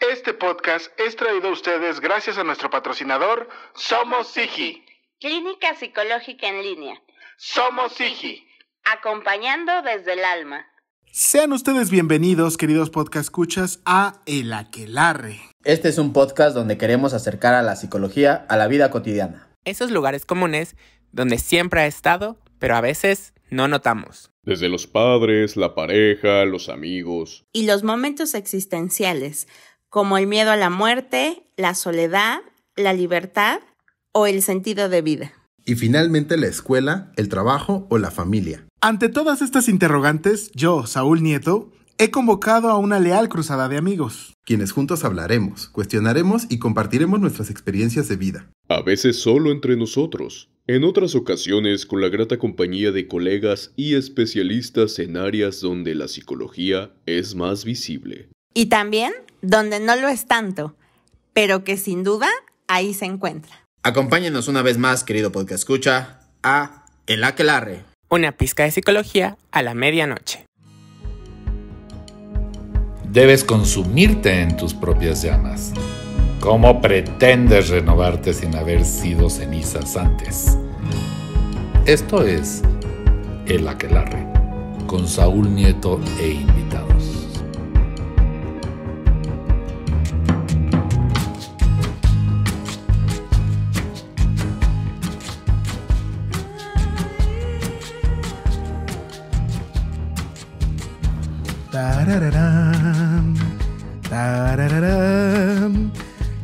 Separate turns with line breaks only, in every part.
Este podcast es traído a ustedes gracias a nuestro patrocinador, Somos Sigi.
Clínica Psicológica en Línea. Somos Sigi. Acompañando
desde el alma. Sean ustedes bienvenidos, queridos podcast escuchas, a
El Aquelarre. Este es un podcast donde queremos acercar a la psicología a la vida cotidiana. Esos lugares comunes donde siempre ha estado, pero a veces no notamos. Desde los padres, la pareja, los amigos. Y los momentos existenciales como el miedo a la muerte, la soledad, la libertad o el sentido de vida.
Y finalmente la escuela, el trabajo o la familia. Ante todas estas interrogantes, yo, Saúl Nieto, he convocado a una leal cruzada de amigos. Quienes juntos hablaremos, cuestionaremos y compartiremos nuestras experiencias de vida.
A veces solo entre nosotros, en otras ocasiones con la grata compañía de colegas y especialistas en áreas donde la psicología es más visible y también donde no lo es tanto, pero que sin duda ahí se encuentra. Acompáñenos una vez más, querido podcast escucha, a El Aquelarre. Una pizca de psicología a la medianoche. Debes consumirte en tus propias llamas. ¿Cómo pretendes renovarte sin haber sido cenizas antes? Esto es El Aquelarre, con Saúl Nieto e invitado.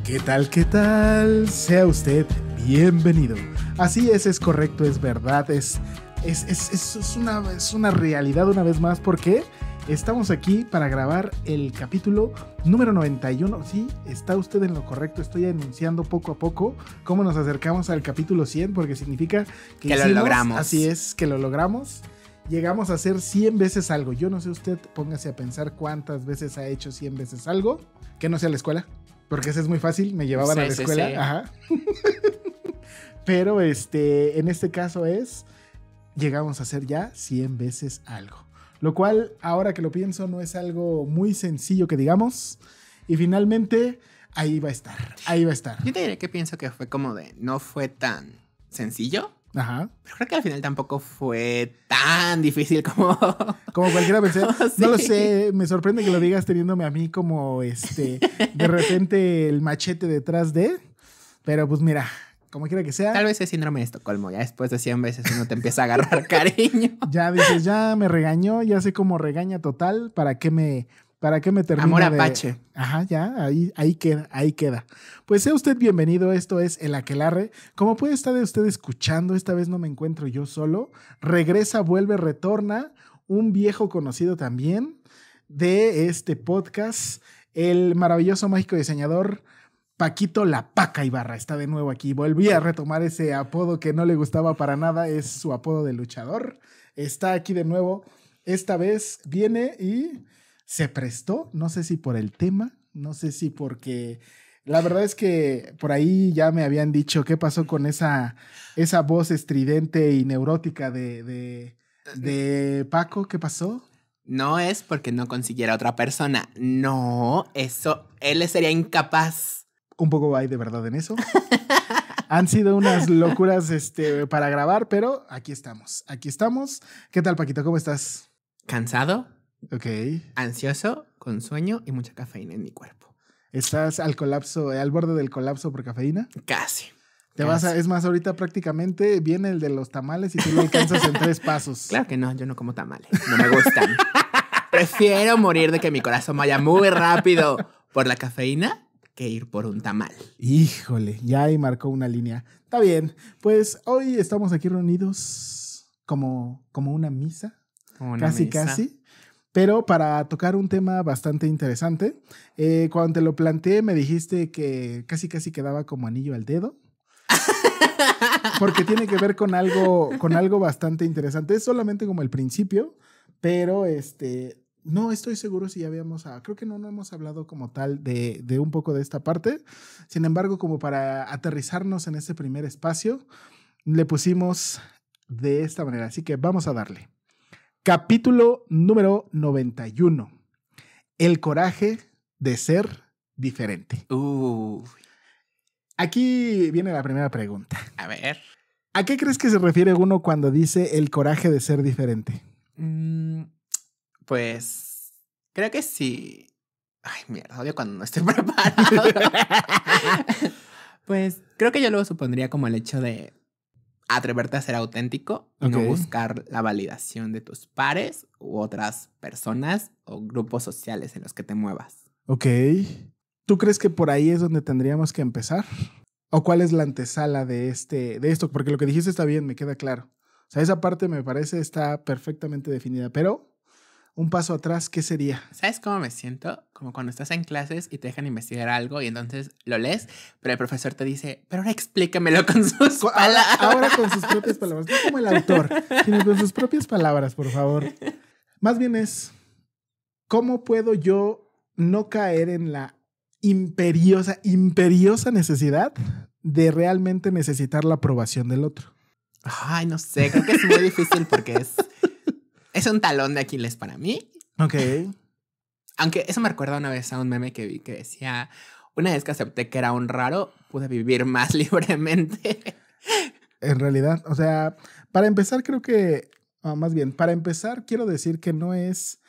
¿Qué tal, qué tal? Sea usted bienvenido. Así es, es correcto, es verdad, es, es, es, es, una, una realidad una vez más porque estamos aquí para grabar el capítulo número 91. Sí, está usted en lo correcto, estoy anunciando poco a poco cómo nos acercamos al capítulo 100 porque significa que, lo logramos. Así es, que lo logramos llegamos a hacer 100 veces algo. Yo no sé usted, póngase a pensar cuántas veces ha hecho 100 veces algo que no sea la escuela, porque eso es muy fácil, me llevaban a la escuela, Pero este, en este caso es, llegamos a hacer ya 100 veces algo. Lo cual, ahora que lo pienso, no es algo muy sencillo que digamos. Y finalmente, ahí va a estar, ahí va a estar.
Yo te diré que pienso que fue como de, no fue tan sencillo, Ajá. Pero creo que al final tampoco fue tan difícil como.
Como cualquiera pensé. No lo sé, me sorprende que lo digas teniéndome a mí como este. De repente el machete detrás de. Pero pues mira,
como quiera que sea. Tal vez es síndrome de Estocolmo. Ya después de 100 veces uno te empieza a agarrar cariño. ya dices,
ya me regañó, ya sé cómo regaña total. ¿Para qué me ¿Para qué me termino Amor de... Apache. Ajá, ya, ahí, ahí, queda, ahí queda. Pues sea usted bienvenido, esto es El Aquelarre. Como puede estar usted escuchando, esta vez no me encuentro yo solo. Regresa, vuelve, retorna. Un viejo conocido también de este podcast, el maravilloso mágico diseñador Paquito La Paca Ibarra está de nuevo aquí. Volví a retomar ese apodo que no le gustaba para nada, es su apodo de luchador. Está aquí de nuevo. Esta vez viene y se prestó, no sé si por el tema, no sé si porque... La verdad es que por ahí ya me habían dicho qué pasó con esa, esa voz estridente y neurótica de, de, eh, eh. Paco, ¿qué pasó?
No es porque no consiguiera otra persona. No, eso, él sería incapaz. Un poco hay de verdad en eso. Han sido
unas locuras este, para grabar, pero aquí estamos. Aquí estamos. ¿Qué tal, Paquito? ¿Cómo
estás? ¿Cansado? Ok. Ansioso, con sueño y mucha cafeína en mi cuerpo.
¿Estás al colapso, al borde del colapso por cafeína?
Casi. Te vas es
más, ahorita prácticamente viene el de los tamales y tú lo
alcanzas en tres pasos. Claro que no, yo no como
tamales, no me gustan.
Prefiero morir de que mi corazón vaya muy rápido por la cafeína que ir por un tamal.
Híjole, ya ahí marcó una línea. Está bien, pues hoy estamos aquí reunidos como, como una misa.
casi, casi
pero para tocar un tema bastante interesante. Eh, cuando te lo planteé me dijiste que casi casi quedaba como anillo al dedo. Porque tiene que ver con algo, con algo bastante interesante. Es solamente como el principio, pero este, no estoy seguro si ya habíamos, ah, creo que no, no hemos hablado como tal de, de un poco de esta parte. Sin embargo, como para aterrizarnos en ese primer espacio, le pusimos de esta manera. Así que vamos a darle. Capítulo número 91. El coraje de ser diferente. Aquí viene la primera pregunta. A ver. ¿A qué crees que se refiere uno cuando dice el coraje de ser diferente? Mm,
pues creo que sí. Ay, mierda, odio cuando no estoy preparado. pues creo que yo lo supondría como el hecho de atreverte a ser auténtico y no buscar la validación de tus pares u otras personas o grupos sociales en los que te muevas.
Ok. ¿Tú crees que por ahí es donde tendríamos que empezar? ¿O cuál es la antesala de, este, de esto? Porque lo que dijiste está bien, me queda claro. O sea, esa parte me parece está perfectamente definida, pero un paso atrás, ¿qué sería?
¿Sabes cómo me siento? Como cuando estás en clases y te dejan investigar algo y entonces lo lees, pero el profesor te dice, pero ahora explícamelo con sus
con sus propias palabras, no como el autor, sino con sus propias palabras, por favor. Más bien es, ¿cómo puedo yo no caer en la imperiosa, imperiosa necesidad de realmente necesitar la aprobación del otro?
Ay, no sé, creo que es muy difícil porque es es un talón de Aquiles para mí. Ok. Aunque eso me recuerda una vez a un meme que vi que decía, una vez que acepté que era un raro, pude vivir más libremente.
en realidad, o sea, para empezar creo que, más bien, para empezar quiero decir que no es,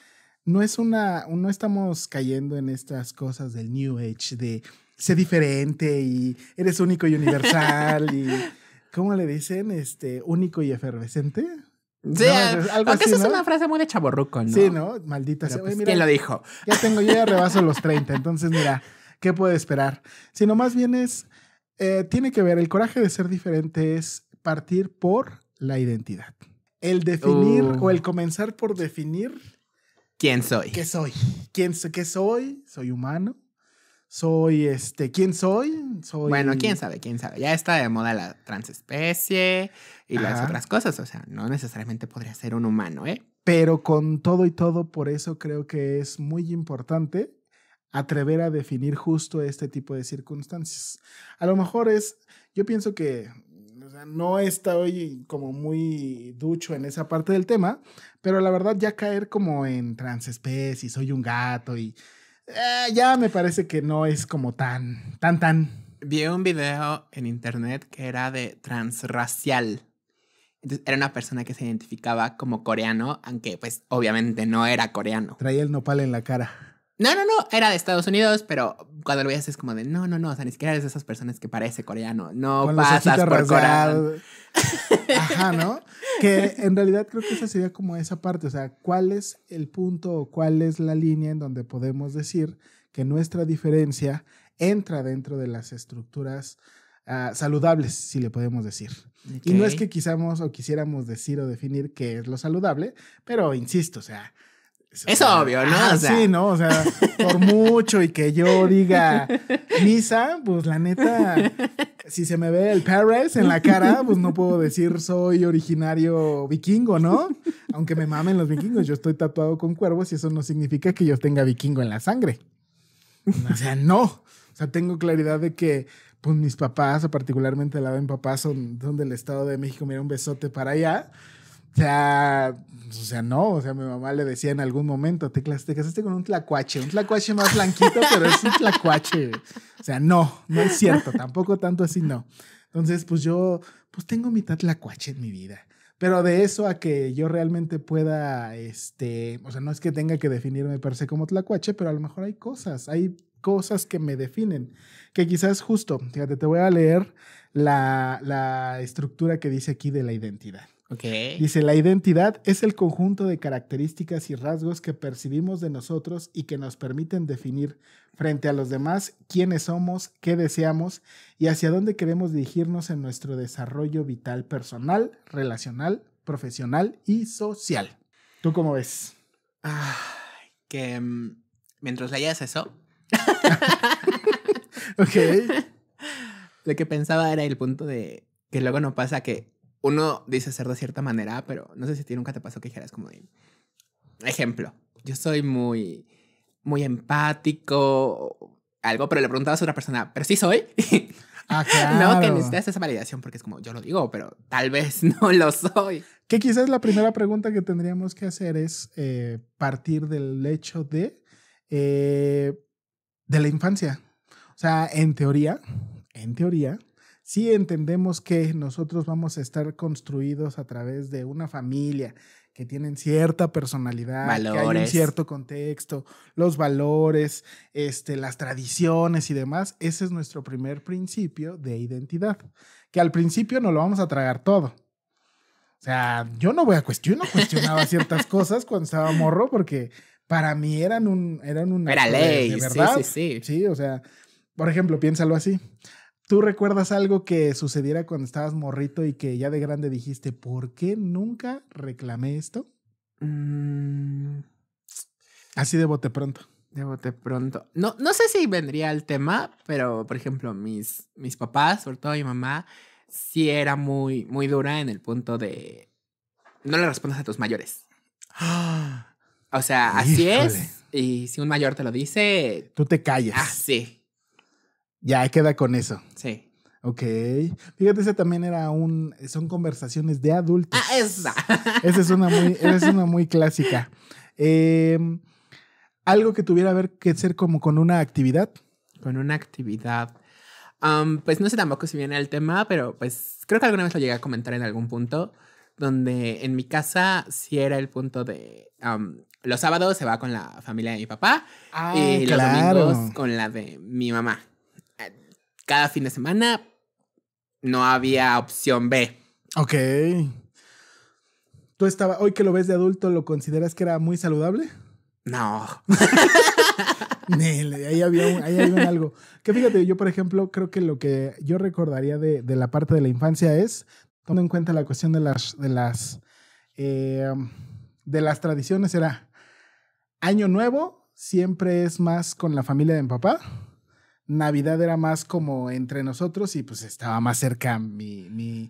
no es una, no estamos cayendo en estas cosas del New Age, de ser diferente y eres único y universal y, ¿cómo le dicen? Este, único y efervescente. Sí, ah, aunque es una frase muy de chaborruco, ¿no? Sí, ¿no? Maldita sea. Pues, ¿Quién lo dijo? Ya tengo, yo ya rebaso los 30, entonces mira, ¿qué puede esperar? Sino más bien es, eh, tiene que ver, el coraje de ser diferente es partir por la identidad. El definir uh. o el comenzar por definir. ¿Quién soy? ¿Qué soy? ¿Quién, ¿Qué soy? ¿Soy humano? soy este, ¿quién soy? soy? Bueno, quién sabe, quién sabe.
Ya está de moda la transespecie y las otras cosas, o sea, no necesariamente podría ser un humano, ¿eh?
Pero con todo y todo, por eso creo que es muy importante atrever a definir justo este tipo de circunstancias. A lo mejor es, yo pienso que o sea, no estoy como muy ducho en esa parte del tema, pero la verdad ya caer como en transespecie, soy un gato y eh, ya me parece que no es como tan, tan, tan.
Vi un video en internet que era de transracial. Entonces era una persona que se identificaba como coreano, aunque pues obviamente no era coreano. Traía el nopal en la cara. No, no, no, era de Estados Unidos, pero cuando lo veías es como de, no, no, no, o sea, ni siquiera eres de esas personas que parece coreano, no pasas por
Ajá, ¿no? Que en realidad creo que esa sería como esa parte, o sea, ¿cuál es el punto o cuál es la línea en donde podemos decir que nuestra diferencia entra dentro de las estructuras ah, saludables, si le podemos decir. Y no es que quisamos o quisiéramos decir o definir qué es lo saludable, pero insisto, o sea,
es obvio, ¿no? Ah, Sí, ¿no?
O sea, por mucho y que yo diga misa, pues la neta, si se me ve el Paris en la cara, pues no puedo decir soy originario vikingo, ¿no? Aunque me mamen los vikingos, yo estoy tatuado con cuervos y eso no significa que yo tenga vikingo en la sangre. O sea, no. O sea, tengo claridad de que pues mis papás, o particularmente la lado de mi papá, son, son del Estado de México. Mira, un besote para allá. O sea, pues, o sea, no, o sea, mi mamá le decía en algún momento, te, te casaste con un tlacuache, un tlacuache más blanquito, pero es un tlacuache. O sea, no, no es cierto, tampoco tanto así, no. Entonces, pues yo, pues tengo mitad tlacuache en mi vida. Pero de eso a que yo realmente pueda, este, o sea, no es que tenga que definirme per se como tlacuache, pero a lo mejor hay cosas, hay cosas que me definen, que quizás justo, fíjate, te voy a leer la estructura que dice aquí de la identidad. Dice, la identidad es el conjunto de características y rasgos que percibimos de nosotros y que nos permiten definir frente a los demás quiénes somos, qué deseamos y hacia dónde queremos dirigirnos en nuestro desarrollo vital personal, relacional, profesional y social. ¿Tú cómo
ves? que mm, mientras leías eso. Lo que pensaba era el punto de que luego no pasa que uno dice ser de cierta manera, pero no sé si a ti nunca te pasó que dijeras como de... Ejemplo, yo soy muy, muy empático, algo, pero le preguntabas a otra persona, ¿pero sí soy? Ah, no, que necesitas esa validación porque es como, yo lo digo, pero tal vez no lo soy.
Que quizás la primera pregunta que tendríamos que hacer es eh, partir del hecho de, eh, de la infancia. O sea, en teoría, en teoría, sí entendemos que nosotros vamos a estar construidos a través de una familia que tienen cierta personalidad, que hay un cierto contexto, los valores, este, las tradiciones y demás, ese es nuestro primer principio de identidad, que al principio no lo vamos a tragar todo. O sea, yo no voy a cuestionar, cuestionaba ciertas cosas cuando estaba morro porque para mí eran un eran una Era ley, Sí, sí,
sí. Sí,
o sea, por ejemplo, piénsalo así. ¿Tú recuerdas algo que sucediera cuando estabas morrito y que ya de grande dijiste, ¿por qué nunca reclamé esto?
Mm. Así de bote pronto. De bote pronto. No, no sé si vendría el tema, pero por ejemplo, mis, mis papás, sobre todo mi mamá, sí era muy, muy dura en el punto de no le respondas a tus mayores.
¡Ah!
O sea, así es. Y si un mayor te lo dice. Tú te callas. Ah, sí.
Ya queda con eso. Sí. Ok. Fíjate, esa también era un. Son conversaciones de adultos. Ah, esa. esa es una muy, es una muy clásica.
Em, algo que tuviera ver que ser como con una actividad. Con una actividad. pues no sé tampoco si viene el tema, pero pues creo que alguna vez lo llegué a comentar en algún punto, donde en mi casa sí era el punto de los sábados se va con la familia de mi papá ah, y los domingos con la de mi mamá cada fin de semana no había opción B.
Ok. ¿Tú estabas hoy que lo ves de adulto, lo consideras que era muy saludable?
No.
ahí, había ahí había algo. Que fíjate, yo por ejemplo, creo que lo que yo recordaría de, la parte de la infancia es, tomando en cuenta la cuestión de las, de las, eh, de las tradiciones, era año nuevo, siempre es más con la familia de mi papá. Navidad era más como entre nosotros y pues estaba más cerca mi,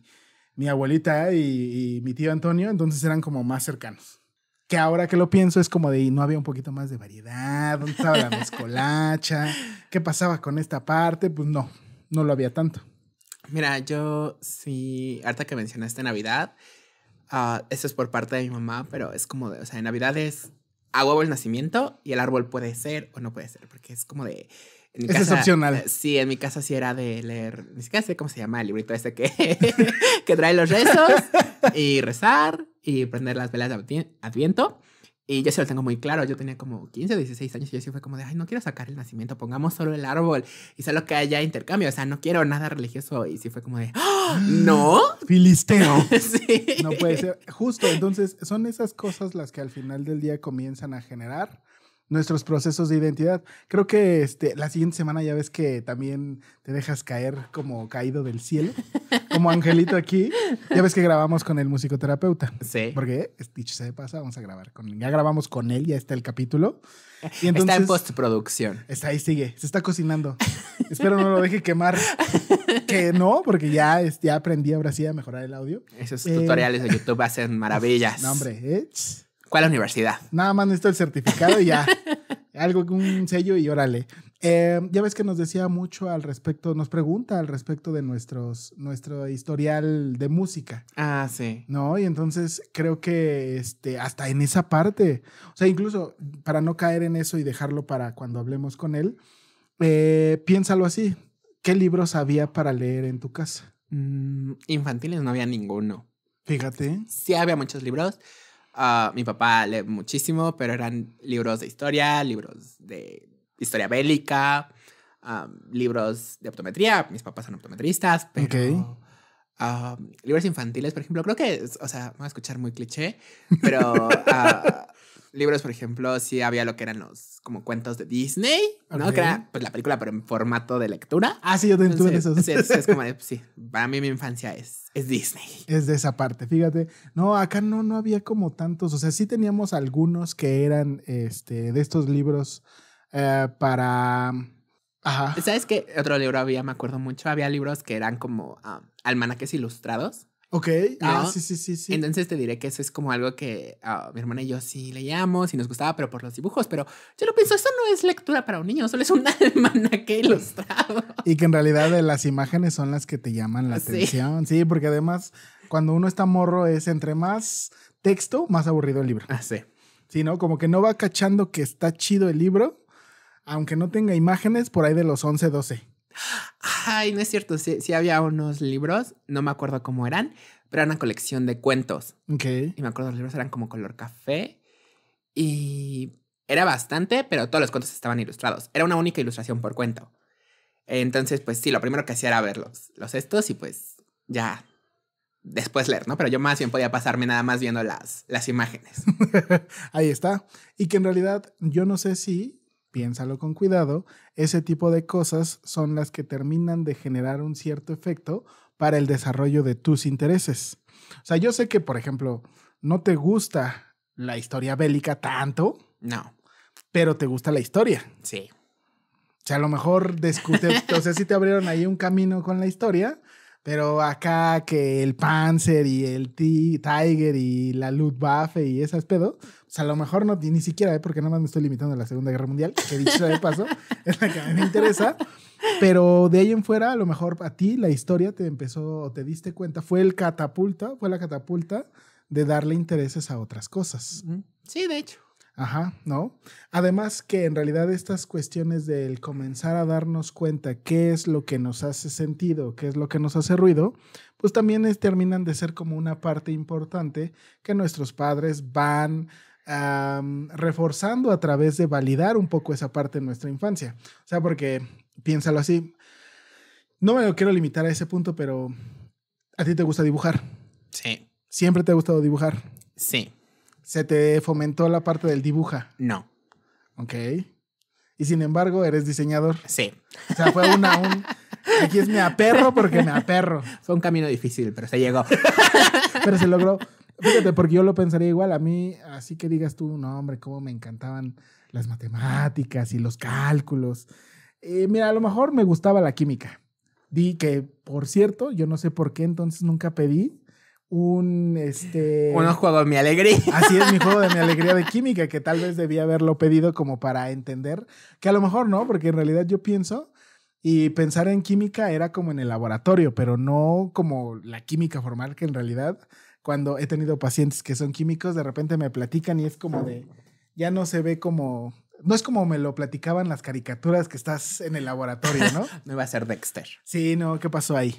mi abuelita y, mi tío Antonio, entonces eran como más cercanos. Que ahora que lo pienso es como de, no había un poquito más de variedad, ¿dónde estaba la mezcolacha? ¿Qué pasaba con esta parte? Pues no, no lo había tanto.
Mira, yo sí, harta que mencionaste Navidad, ah, eso es por parte de mi mamá, pero es como de, o sea, en Navidad es a huevo el nacimiento y el árbol puede ser o no puede ser, porque es como de, es opcional. Eh, sí, en mi casa sí era de leer, ni siquiera sé cómo se llama el librito este que, que trae los rezos y rezar y prender las velas de Adviento. Y yo se lo tengo muy claro, yo tenía como 15 o 16 años y yo sí fue como de, ay, no quiero sacar el nacimiento, pongamos solo el árbol y solo que haya intercambio, o sea, no quiero nada religioso. Y sí fue como de, ah, no. Filisteo. sí. No puede ser.
Justo, entonces son esas cosas las que al final del día comienzan a generar nuestros procesos de identidad. Creo que este, la siguiente semana ya ves que también te dejas caer como caído del cielo, como angelito aquí. Ya ves que grabamos con el musicoterapeuta. Sí. Porque, dicho se de vamos a grabar con Ya grabamos con él, ya está el capítulo. está en
postproducción.
Está ahí, sigue. Se está cocinando. Espero no lo deje quemar. Que no, porque ya, este, ya aprendí ahora sí a mejorar el audio.
Esos eh, tutoriales de YouTube hacen maravillas. No, hombre. Eh, ¿Cuál universidad?
Nada más necesito el certificado y ya. Algo, un sello y órale. Eh, ya ves que nos decía mucho al respecto, nos pregunta al respecto de nuestros, nuestro historial de música. Ah, sí. ¿No? Y entonces creo que este, hasta en esa parte, o sea, incluso para no caer en eso y dejarlo para cuando hablemos con él, eh, piénsalo así. ¿Qué libros había para leer en tu casa?
Mm, infantiles no había ninguno. Fíjate. Sí había muchos libros, Ah, mi papá lee muchísimo, pero eran libros de historia, libros de historia bélica, libros de optometría. Mis papás son optometristas, pero. libros infantiles, por ejemplo, creo que, o sea, me voy a escuchar muy cliché,
pero ah,
libros, por ejemplo, sí había lo que eran los como cuentos de Disney, ¿no? Que era pues, la película, pero en formato de lectura. Ah, sí, yo también tuve esos. Sí, es, es, como, pues, sí, para mí mi infancia es, es Disney.
Es de esa parte, fíjate. No, acá no, no había como tantos, o sea, sí teníamos algunos que eran este, de estos libros eh, para...
Ajá. ¿Sabes qué? Otro libro había, me acuerdo mucho, había libros que eran como ah, almanaques ilustrados. Ok, ah, sí, sí, sí, sí. Entonces te diré que eso es como algo que ah, mi hermana y yo sí leíamos y nos gustaba, pero por los dibujos. Pero yo lo pienso, eso no es lectura para un niño, solo es un almanaque ilustrado.
Y que en realidad eh, las imágenes son las que te llaman la atención. Sí, porque además, cuando uno está morro, es entre más texto, más aburrido el libro. Ah, sí. Sí, ¿no? Como que no va cachando que está chido el libro, aunque no tenga imágenes por ahí de los 11, 12.
Ay, no es cierto, sí, había unos libros, no me acuerdo cómo eran, pero era una colección de cuentos. Y me acuerdo los libros eran como color café y era bastante, pero todos los cuentos estaban ilustrados. Era una única ilustración por cuento. Entonces, pues sí, lo primero que hacía era verlos los, los estos y pues ya después leer, ¿no? Pero yo más bien podía pasarme nada más viendo las, las imágenes.
Ahí está. Y que en realidad yo no sé si piénsalo con cuidado, ese tipo de cosas son las que terminan de generar un cierto efecto para el desarrollo de tus intereses. O sea, yo sé que, por ejemplo, no te gusta la historia bélica tanto. No. Pero te gusta la historia. Sí. O sea, a lo mejor discute, o sea, si te abrieron ahí un camino con la historia, pero acá que el Panzer y el Tiger y la Luftwaffe y esas pedo, pues, a lo mejor no, ni siquiera, ¿eh? porque nada más me estoy limitando a la Segunda Guerra Mundial, que dicho de paso, es la que me interesa. Pero de ahí en fuera, a lo mejor a ti la historia te empezó o te diste cuenta, fue el catapulta, fue la catapulta de darle intereses a otras cosas. Sí, de hecho. Ajá, ¿no? Además que en realidad estas cuestiones del comenzar a darnos cuenta qué es lo que nos hace sentido, qué es lo que nos hace ruido, pues también es, terminan de ser como una parte importante que nuestros padres van reforzando a través de validar un poco esa parte de nuestra infancia. O sea, porque piénsalo así, no me lo quiero limitar a ese punto, pero ¿a ti te gusta dibujar? Sí. ¿Siempre te ha gustado dibujar? Sí. ¿Se te fomentó la parte del dibuja? No. Ok. Y sin embargo, eres diseñador. Sí. O sea, fue una... Un, aquí es me aperro porque me aperro. Fue un camino difícil, pero se
llegó.
pero se logró. Fíjate, porque yo lo pensaría igual. A mí, así que digas tú, no, hombre, cómo me encantaban las matemáticas y los cálculos. Eh, mira, a lo mejor me gustaba la química. Di que, por cierto, yo no sé por qué entonces nunca pedí un este de
mi alegría. Así es mi juego de mi alegría de
química que tal vez debía haberlo pedido como para entender, que a lo mejor no, porque en realidad yo pienso y pensar en química era como en el laboratorio, pero no como la química formal que en realidad cuando he tenido pacientes que son químicos de repente me platican y es como de ya no se ve como no es como me lo platicaban las caricaturas que estás en el laboratorio, ¿no?
no iba a ser Dexter.
Sí, no, ¿qué pasó ahí?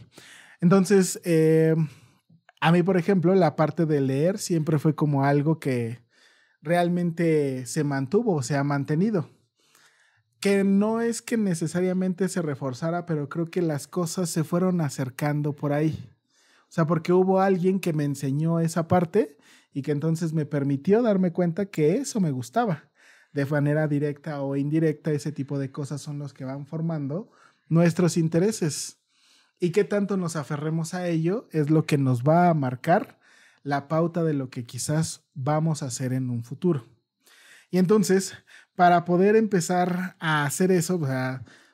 Entonces, eh, a mí, por ejemplo, la parte de leer siempre fue como algo que realmente se mantuvo, se ha mantenido. Que no es que necesariamente se reforzara, pero creo que las cosas se fueron acercando por ahí. O sea, porque hubo alguien que me enseñó esa parte y que entonces me permitió darme cuenta que eso me gustaba. De manera directa o indirecta, ese tipo de cosas son los que van formando nuestros intereses y qué tanto nos aferremos a ello es lo que nos va a marcar la pauta de lo que quizás vamos a hacer en un futuro. Y entonces, para poder empezar a hacer eso,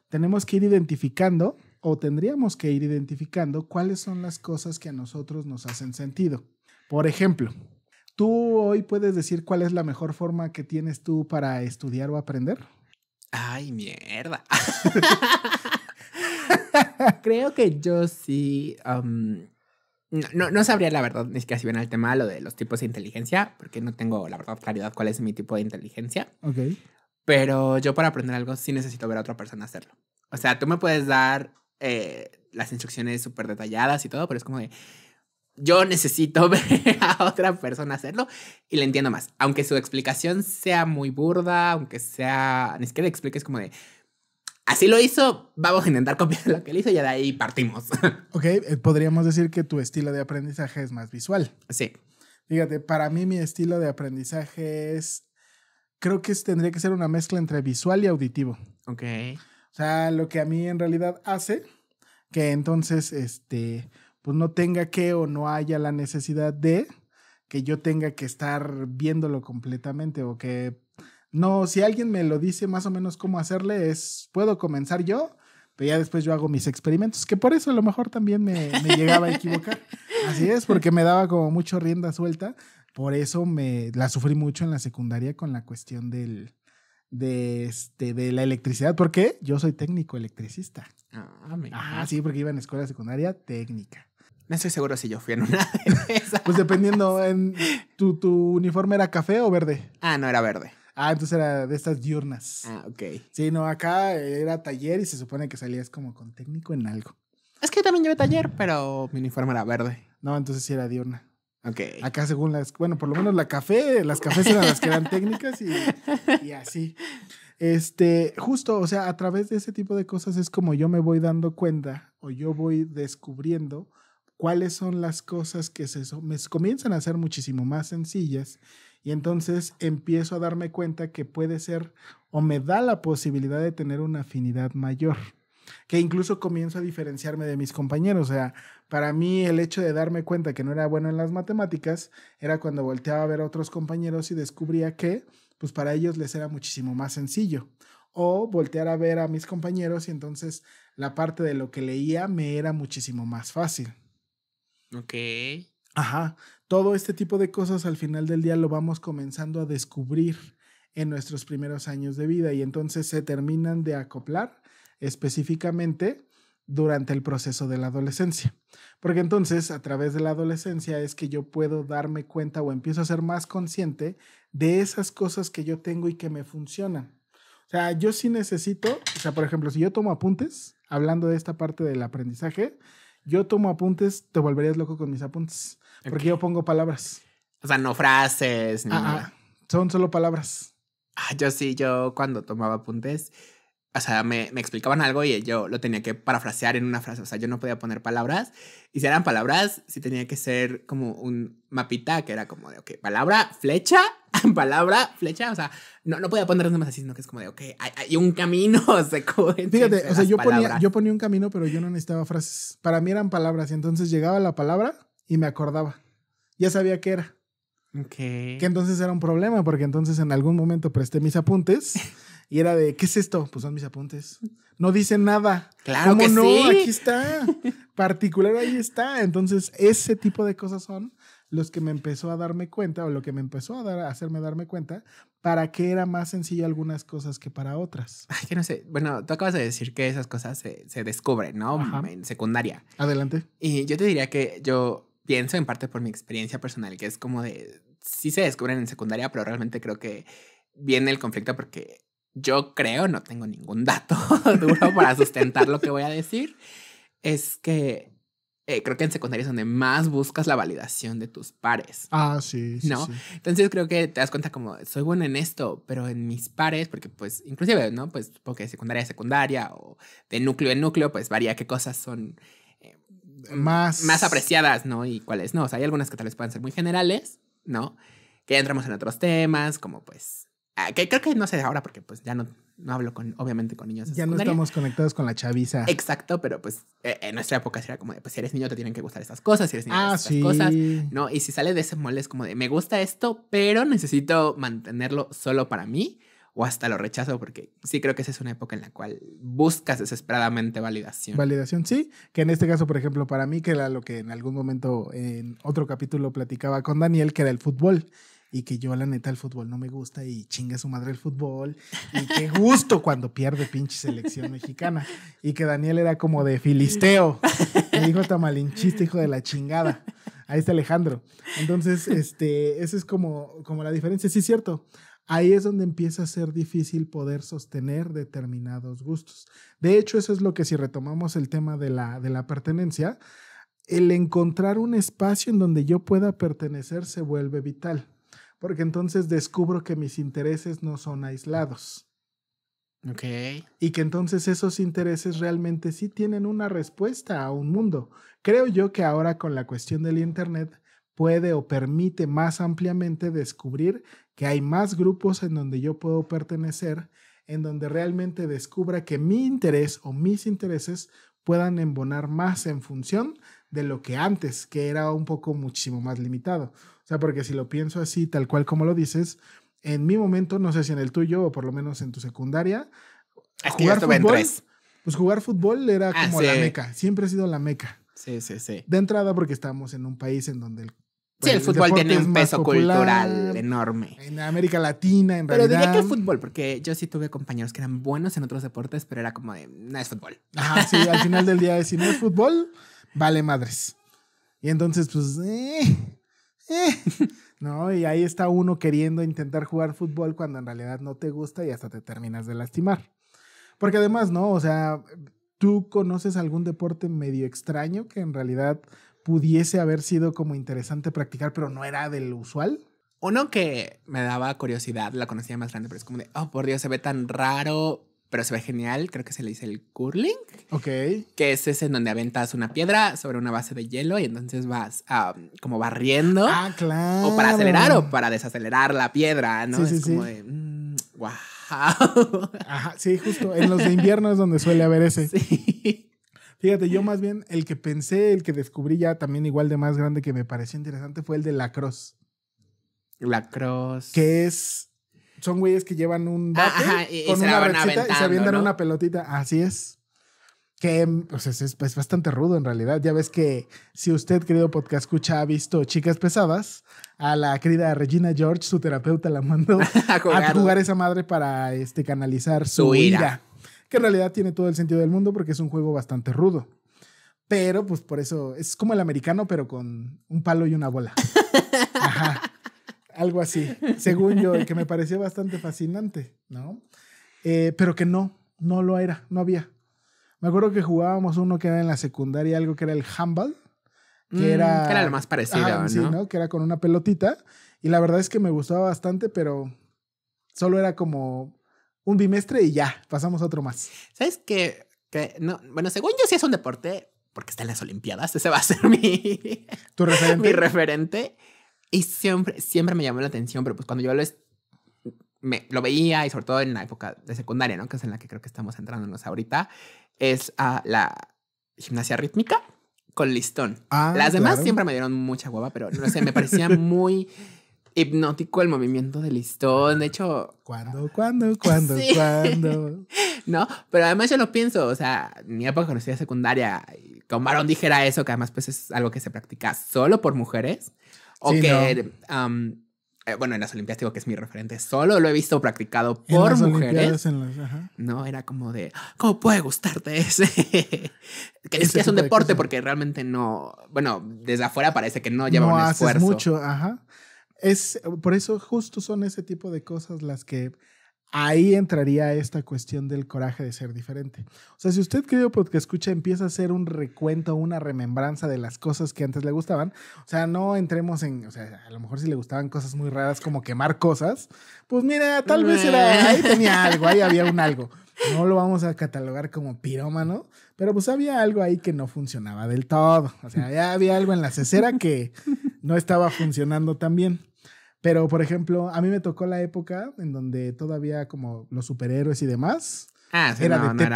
tenemos que ir identificando o tendríamos que ir identificando cuáles son las cosas que a nosotros nos hacen sentido. Por ejemplo, ¿tú hoy puedes decir cuál es la mejor forma que tienes tú para estudiar o aprender?
Ay, mierda. Creo que yo sí. no, no, sabría la verdad ni siquiera si ven el tema lo de los tipos de inteligencia, porque no tengo la verdad claridad cuál es mi tipo de inteligencia. Pero yo para aprender algo sí necesito ver a otra persona hacerlo. O sea, tú me puedes dar eh, las instrucciones súper detalladas y todo, pero es como de yo necesito ver a otra persona hacerlo y le entiendo más. Aunque su explicación sea muy burda, aunque sea, ni siquiera le expliques como de, así lo hizo, vamos a intentar copiar lo que él hizo y de ahí partimos.
Ok, eh, podríamos decir que tu estilo de aprendizaje es más visual. Sí. Fíjate, para mí mi estilo de aprendizaje es, creo que tendría que ser una mezcla entre visual y auditivo.
Ok. O
sea, lo que a mí en realidad hace que entonces, este, pues no tenga que o no haya la necesidad de que yo tenga que estar viéndolo completamente o que no, si alguien me lo dice más o menos cómo hacerle, es, puedo comenzar yo, pero ya después yo hago mis experimentos, que por eso a lo mejor también me, llegaba a equivocar. Así es, porque me daba como mucho rienda suelta. Por eso me la sufrí mucho en la secundaria con la cuestión del, de, este, de la electricidad, porque yo soy técnico electricista. Ah, sí, porque iba en escuela secundaria técnica.
No estoy seguro si yo fui en una
Pues dependiendo, en, ¿tu uniforme era café o verde?
Ah, no, era verde.
Ah, entonces era de estas diurnas. Ah, ok. Sí, no, acá era taller y se supone que salías como con técnico en algo.
Es que yo también llevé taller, pero mi uniforme era verde.
No, entonces sí era diurna. Ok. Acá según las, bueno, por lo menos la café, las cafés eran las que eran técnicas y, así. Este, justo, o sea, a través de ese tipo de cosas es como yo me voy dando cuenta o yo voy descubriendo cuáles son las cosas que se, me comienzan a ser muchísimo más sencillas y entonces empiezo a darme cuenta que puede ser o me da la posibilidad de tener una afinidad mayor, que incluso comienzo a diferenciarme de mis compañeros. O sea, para mí el hecho de darme cuenta que no era bueno en las matemáticas era cuando volteaba a ver a otros compañeros y descubría que, pues para ellos les era muchísimo más sencillo. O voltear a ver a mis compañeros y entonces la parte de lo que leía me era muchísimo más fácil. Ok. Ajá. Todo este tipo de cosas al final del día lo vamos comenzando a descubrir en nuestros primeros años de vida y entonces se terminan de acoplar específicamente durante el proceso de la adolescencia. Porque entonces a través de la adolescencia es que yo puedo darme cuenta o empiezo a ser más consciente de esas cosas que yo tengo y que me funcionan. O sea, yo sí necesito, o sea, por ejemplo, si yo tomo apuntes, hablando de esta parte del aprendizaje, yo tomo apuntes, te volverías loco con mis apuntes. Porque yo pongo palabras.
O sea, no frases ni ah, ah, nada. Son solo palabras. Ah, yo sí, yo cuando tomaba apuntes, o sea, me, me, explicaban algo y yo lo tenía que parafrasear en una frase. O sea, yo no podía poner palabras. Y si eran palabras, sí tenía que ser como un mapita que era como de, ok, palabra, flecha palabra, flecha, o sea, no, no podía poner más así, sino que es como de, ok, hay, un camino, se Fíjate, o sea, yo ponía, yo
ponía un camino, pero yo no necesitaba frases. Para mí eran palabras, y entonces llegaba la palabra y me acordaba. Ya sabía qué era. Ok. Que entonces era un problema, porque entonces en algún momento presté mis apuntes y era de, ¿qué es esto? Pues son mis apuntes. No dice nada. Claro ¿Cómo no? Aquí está. Particular ahí está. Entonces, ese tipo de cosas son los que me empezó a darme cuenta o lo que me empezó a, dar, a hacerme darme cuenta para qué era más sencilla algunas cosas que para otras.
Ay, que no sé. Bueno, tú acabas de decir que esas cosas se, se descubren, ¿no? En secundaria. Adelante. Y yo te diría que yo pienso en parte por mi experiencia personal, que es como de, sí se descubren en secundaria, pero realmente creo que viene el conflicto porque yo creo, no tengo ningún dato duro para sustentar lo que voy a decir, es que eh, creo que en secundaria es donde más buscas la validación de tus pares.
Ah, sí. sí ¿No?
Entonces creo que te das cuenta como, soy bueno en esto, pero en mis pares, porque pues inclusive, ¿no? Pues porque secundaria secundaria o de núcleo en núcleo, pues varía qué cosas son eh, más... más apreciadas, ¿no? Y cuáles no. O sea, hay algunas que tal vez puedan ser muy generales, ¿no? Que ya entramos en otros temas, como pues... Ah, que creo que no sé ahora porque pues ya no no hablo con, obviamente, con niños. ya no estamos conectados con la chaviza. Exacto, pero pues eh, en nuestra época era como de, pues si eres niño te tienen que gustar estas cosas, si eres niño ah, estas cosas, ¿no? Y si sale de ese molde es como de, me gusta esto, pero necesito mantenerlo solo para mí o hasta lo rechazo porque sí creo que esa es una época en la cual buscas desesperadamente validación. Validación,
sí, que en este caso, por ejemplo, para mí, que era lo que en algún momento en otro capítulo platicaba con Daniel, que era el fútbol y que yo la neta el fútbol no me gusta y chinga su madre el fútbol y qué gusto cuando pierde pinche selección mexicana y que Daniel era como de filisteo, me dijo tamalinchista, hijo de la chingada. Ahí está Alejandro. Entonces, este, esa es como, como la diferencia. Sí, es cierto. Ahí es donde empieza a ser difícil poder sostener determinados gustos. De hecho, eso es lo que si retomamos el tema de la, de la pertenencia, el encontrar un espacio en donde yo pueda pertenecer se vuelve vital porque entonces descubro que mis intereses no son aislados. Ok. Y que entonces esos intereses realmente sí tienen una respuesta a un mundo. Creo yo que ahora con la cuestión del Internet puede o permite más ampliamente descubrir que hay más grupos en donde yo puedo pertenecer, en donde realmente descubra que mi interés o mis intereses puedan embonar más en función de lo que antes, que era un poco muchísimo más limitado. O sea, porque si lo pienso así, tal cual como lo dices, en mi momento, no sé si en el tuyo o por lo menos en tu secundaria, jugar fútbol, pues jugar fútbol era ah, como la meca, siempre ha sido la meca.
Sí, sí, sí.
De entrada porque estábamos en un
país en donde el
Sí, el, fútbol tiene un peso cultural enorme. En América Latina, en realidad. Pero diría que
fútbol, porque yo sí tuve compañeros que eran buenos en otros deportes, pero era como de, no es fútbol. Ajá, sí, al final del día, si no es fútbol, vale madres. Y entonces,
pues, eh, eh ¿no? Y ahí está uno queriendo intentar jugar fútbol cuando en realidad no te gusta y hasta te terminas de lastimar. Porque además, ¿no? O sea, ¿tú conoces algún deporte medio extraño que en realidad pudiese haber sido como interesante practicar, pero no era del usual?
Uno que me daba curiosidad, la conocía más grande, pero es como de, oh, por Dios, se ve tan raro, pero se ve genial. Creo que se le dice el curling. Ok. Que es ese en donde aventas una piedra sobre una base de hielo y entonces vas como barriendo. Ah, claro. O para acelerar o para desacelerar la piedra, ¿no? Sí, es como de. Mm,
Ajá, sí, justo. En los de invierno es donde suele haber ese. Sí. Fíjate, yo más bien el que pensé, el que descubrí ya también igual de más grande que me pareció interesante fue el de la
La cruz. Que es
son güeyes que llevan un ah, bate y, con una aventando. y se avientan una pelotita. Así es. Que pues, es, bastante rudo en realidad. Ya ves que si usted, querido podcast escucha, ha visto Chicas Pesadas, a la querida Regina George, su terapeuta, la mandó a, jugar esa madre para este, canalizar su, ira. Que en realidad tiene todo el sentido del mundo porque es un juego bastante rudo. Pero pues por eso es como el americano, pero con un palo y una bola. algo así, según yo, que me pareció bastante fascinante, ¿no? Eh, pero que no, no lo era, no había. Me acuerdo que jugábamos uno que era en la secundaria, algo que era el handball, que mm, era... Que era lo más parecido, ¿no? Que era con una pelotita. Y la verdad es que me gustaba bastante, pero
solo era como un bimestre y ya, pasamos a otro más. ¿Sabes qué? Que, no, bueno, según yo sí es un deporte, porque está en las Olimpiadas, ese va a ser mi, ¿Tu referente? mi referente. Y siempre, siempre me llamó la atención, pero pues cuando yo lo, lo veía, y sobre todo en la época de secundaria, ¿no? Que es en la que creo que estamos entrándonos ahorita, es a la gimnasia rítmica con listón. Ah, Las demás siempre me dieron mucha guava, pero no sé, me parecía muy hipnótico el movimiento de listón. De hecho.
¿Cuándo, cuándo, cuándo,
no, pero además yo lo pienso, o sea, en mi época conocida secundaria, como varón dijera eso, que además pues es algo que se practica solo por mujeres. O que, um, eh, bueno, en las Olimpiadas digo que es mi referente, solo lo he visto practicado por mujeres. No, era como de, ¿cómo puede gustarte ese? que es un deporte porque realmente no, bueno, desde afuera parece que no lleva un esfuerzo. mucho,
ajá. Es, por eso justo son ese tipo de cosas las que ahí entraría esta cuestión del coraje de ser diferente. O sea, si usted, querido porque escucha, empieza a hacer un recuento, una remembranza de las cosas que antes le gustaban, o sea, no entremos en, o sea, a lo mejor si le gustaban cosas muy raras como quemar cosas, pues mira, tal vez ahí tenía algo, ahí había un algo. No lo vamos a catalogar como pirómano, pero pues había algo ahí que no funcionaba del todo. O sea, ya había algo en la cesera que no estaba funcionando tan bien. Pero, por ejemplo, a mí me tocó la época en donde todavía como los superhéroes y demás. Ah, era de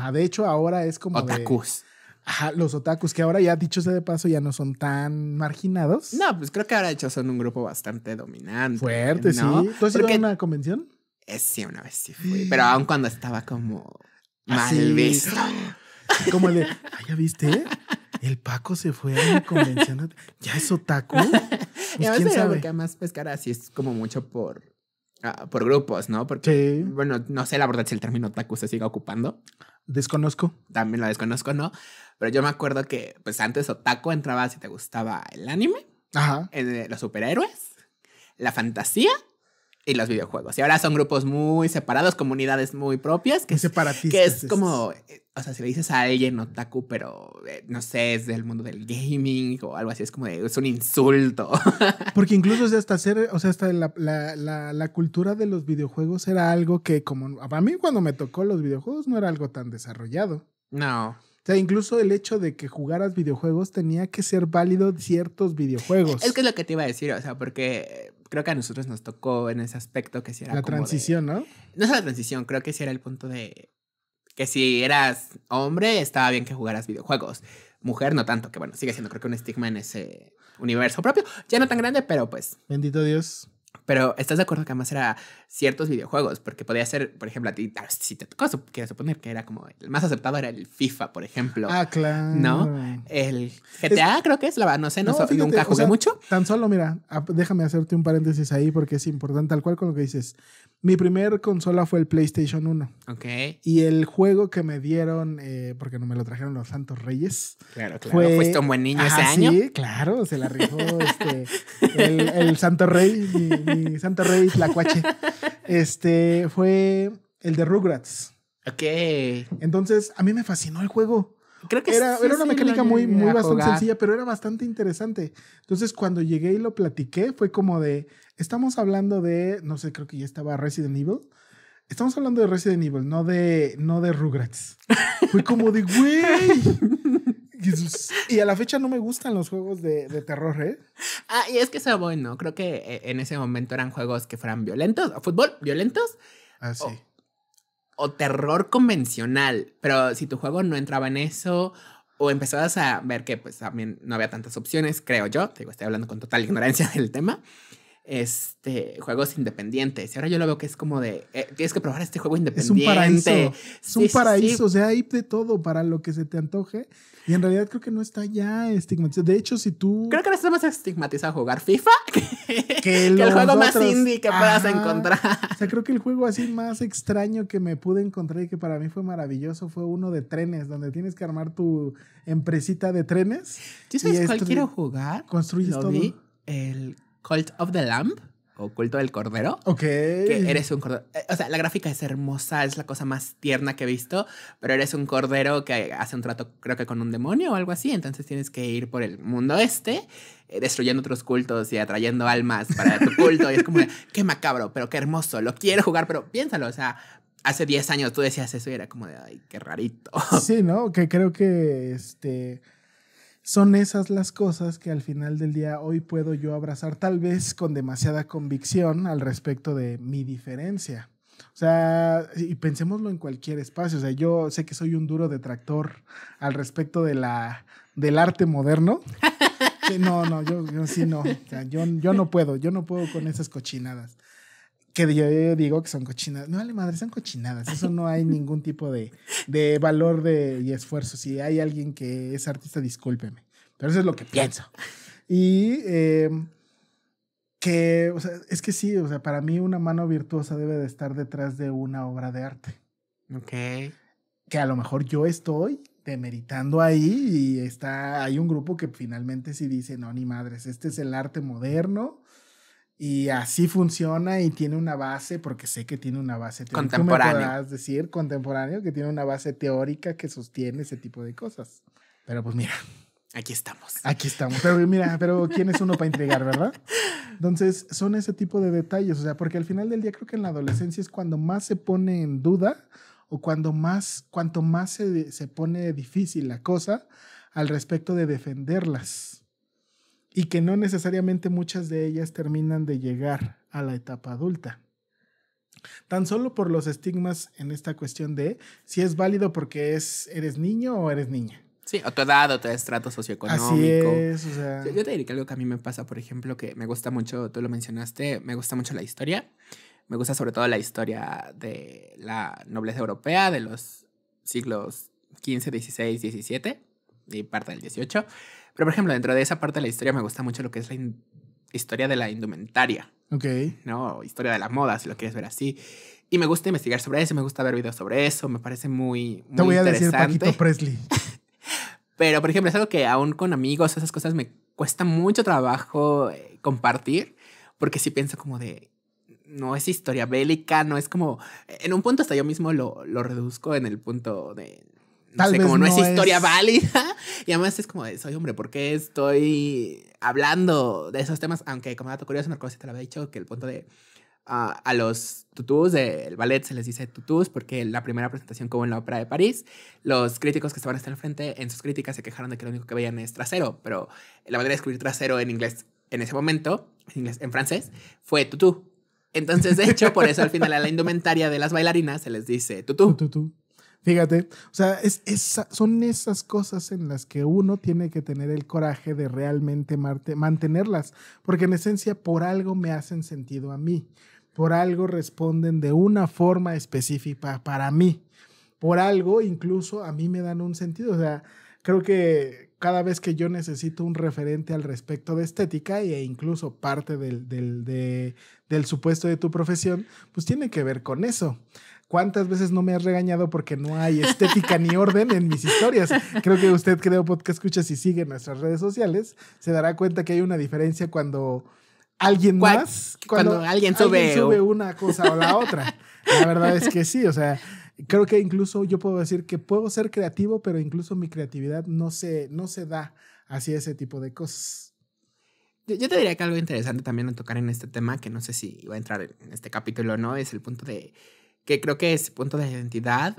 No de hecho, ahora es como. Otakus. Ajá, los otakus, que ahora ya dicho sea de paso, ya no son tan
marginados. No, pues creo que ahora de hecho son un grupo bastante dominante. Fuerte, sí. ¿Tú has ido a una convención? Eh, sí, una vez sí fui, pero aún cuando estaba como ah, mal visto. Como el de, ¿Ah, ¿ya viste? El Paco se fue a una convención. ¿Ya es otaku? Pues, y además porque además pescar así es como mucho por, ah, por grupos, ¿no? Porque, bueno, no sé la verdad si el término otaku se siga ocupando. Desconozco. También lo desconozco, ¿no? Pero yo me acuerdo que, pues antes otaku entraba si te gustaba el anime, Ajá. Eh, los superhéroes, la fantasía y los videojuegos. Y ahora son grupos muy separados, comunidades muy propias. Que, separatistas. Que es como, eh, o sea, si le dices a alguien otaku, pero eh, no sé, es del mundo del gaming o algo así, es como es un insulto.
Porque incluso hasta hacer, o sea, hasta la, la, cultura de los videojuegos era algo que, como, para mí cuando me tocó los videojuegos no era algo tan desarrollado.
No. O
sea, incluso el hecho de que jugaras videojuegos tenía que ser válido ciertos videojuegos. Es
que es lo que te iba a decir, o sea, porque creo que a nosotros nos tocó en ese aspecto que si era... La transición, ¿no? No es la transición, creo que si era el punto de que si eras hombre estaba bien que jugaras videojuegos, mujer no tanto, que bueno, sigue siendo creo que un estigma en ese universo propio, ya no tan grande, pero pues... Bendito Dios. Pero estás de acuerdo que además era ciertos videojuegos, porque podía ser, por ejemplo, a ti, si te tocó, quiero suponer que era como el más aceptado era el FIFA, por ejemplo. Ah, claro. ¿No? El GTA, creo que es la, no sé, no, nunca jugué mucho.
Tan solo, mira, déjame hacerte un paréntesis ahí porque es importante, tal cual con lo que dices. Mi primer consola fue el PlayStation 1. Ok. Y el juego que me dieron, eh, porque no me lo trajeron los Santos Reyes.
Claro, claro. Fue... puesto un buen niño ese año. Sí,
claro, se la rifó este, el, Santo Rey, mi, Santo Rey cuache este fue el de Rugrats. Ok. Entonces, a mí me fascinó el juego. Creo que era, sí, era una mecánica muy, muy bastante sencilla, pero era bastante interesante. Entonces, cuando llegué y lo platiqué, fue como de, estamos hablando de, no sé, creo que ya estaba Resident Evil. Estamos hablando de Resident Evil, no de, no de Rugrats. Fue como de, güey. Y a la fecha no me gustan los juegos de, terror, ¿eh?
Ah, y es que eso, bueno, creo que eh, en ese momento eran juegos que fueran violentos, fútbol, violentos. Ah, o, terror convencional. Pero si tu juego no entraba en eso, o empezabas a ver que pues también no había tantas opciones, creo yo, te digo, estoy hablando con total ignorancia del tema, este, juegos independientes. Y ahora yo lo veo que es como de, eh, tienes que probar este juego independiente. Es un paraíso. Es un paraíso,
o sea, hay de todo para lo que se te antoje. Y en realidad creo que no está ya estigmatizado. De hecho, si tú...
Creo que no más más estigmatizado jugar FIFA que, el juego más indie que puedas encontrar.
O sea, creo que el juego así más extraño que me pude encontrar y que para mí fue maravilloso fue uno de trenes, donde tienes que armar tu empresita de trenes. ¿Tú sabes cuál quiero jugar? Construyes todo.
el Cult of the Lamb o Culto del Cordero. Ok. Que eres un cordero. Eh, o sea, la gráfica es hermosa, es la cosa más tierna que he visto, pero eres un cordero que hace un trato, creo que con un demonio o algo así. Entonces tienes que ir por el mundo este, eh, destruyendo otros cultos y atrayendo almas para tu culto. y es como, qué macabro, pero qué hermoso, lo quiero jugar, pero piénsalo, o sea. Hace 10 años tú decías eso y era como de, ay, qué rarito.
Sí, ¿no? Que creo que este son esas las cosas que al final del día hoy puedo yo abrazar, tal vez con demasiada convicción al respecto de mi diferencia. O sea, y pensémoslo en cualquier espacio. O sea, yo sé que soy un duro detractor al respecto de la, del arte moderno. No, no, yo, sí no. yo no puedo, yo no puedo con esas cochinadas que yo digo que son cochinadas. No, vale madre, son cochinadas. Eso no hay ningún tipo de, valor de, y esfuerzo. Si hay alguien que es artista, discúlpeme. Pero eso es lo que pienso. Y em, que, o sea, es que sí, o sea, para mí una mano virtuosa debe de estar detrás de una obra de arte. Ok. Que a lo mejor yo estoy demeritando ahí y está, hay un grupo que finalmente sí dice, no, ni madres, este es el arte moderno y así funciona y tiene una base, porque sé que tiene una base teórica. Contemporánea. decir contemporáneo, que tiene una base teórica que sostiene ese tipo de cosas. Pero pues mira. Aquí estamos. Aquí estamos. Pero mira, pero ¿quién es uno para entregar, verdad? Entonces, son ese tipo de detalles. O sea, porque al final del día creo que en la adolescencia es cuando más se pone en duda o cuando más, cuanto más se, se pone difícil la cosa al respecto de defenderlas y que no necesariamente muchas de ellas terminan de llegar a la etapa adulta. Tan solo por los estigmas en esta cuestión de si es válido porque es, eres niño o eres niña.
Sí, o tu edad, o tu estrato socioeconómico. Así es, o sea... Yo, te diría que algo que a mí me pasa, por ejemplo, que me gusta mucho, tú lo mencionaste, me gusta mucho la historia. Me gusta sobre todo la historia de la nobleza europea de los siglos XV, XVI, XVII y parte del XVIII. Pero, por ejemplo, dentro de esa parte de la historia me gusta mucho lo que es la historia de la indumentaria. Ok. ¿No? Historia de la moda, si lo quieres ver así. Y me gusta investigar sobre eso, me gusta ver videos sobre eso, me parece muy, muy Te voy a decir Paquito Presley. Pero, por ejemplo, es algo que aún con amigos, esas cosas me cuesta mucho trabajo eh, compartir, porque si pienso como de, no es historia bélica, no es como, en un punto hasta yo mismo lo reduzco en el punto de,
como no, es historia
válida. Y además es como, soy hombre, ¿por qué estoy hablando de esos temas? Aunque como dato curioso, si te lo había dicho, que el punto de... Ah, a los tutús del ballet se les dice tutus porque la primera presentación como en la ópera de París, los críticos que estaban hasta el frente en sus críticas se quejaron de que lo único que veían es trasero, pero la manera de escribir trasero en inglés en ese momento, en, inglés, en francés, fue tutú. Entonces, de hecho, por eso al final a la indumentaria de las bailarinas se les dice tutu
tutú. Fíjate, o sea, es son esas cosas en las que uno tiene que tener el coraje de realmente mantenerlas, porque en esencia por algo me hacen sentido a mí, por algo responden de una forma específica para mí, por algo incluso a mí me dan un sentido, o sea, creo que cada vez que yo necesito un referente al respecto de estética e incluso parte del, del, del supuesto de tu profesión, pues tiene que ver con eso. ¿Cuántas veces no me has regañado porque no hay estética ni orden en mis historias? Creo que usted, creo, podcast escucha si sigue nuestras redes sociales, se dará cuenta que hay una diferencia cuando alguien más, cuando, alguien, sube, una cosa o la otra. La verdad es que sí, o sea, creo que incluso yo puedo decir que puedo ser creativo, pero incluso mi creatividad no se, no se da hacia ese tipo de cosas.
Yo te diría que algo interesante también a tocar en este tema, que no sé si va a entrar en este capítulo o no, es el punto de que creo que ese punto de identidad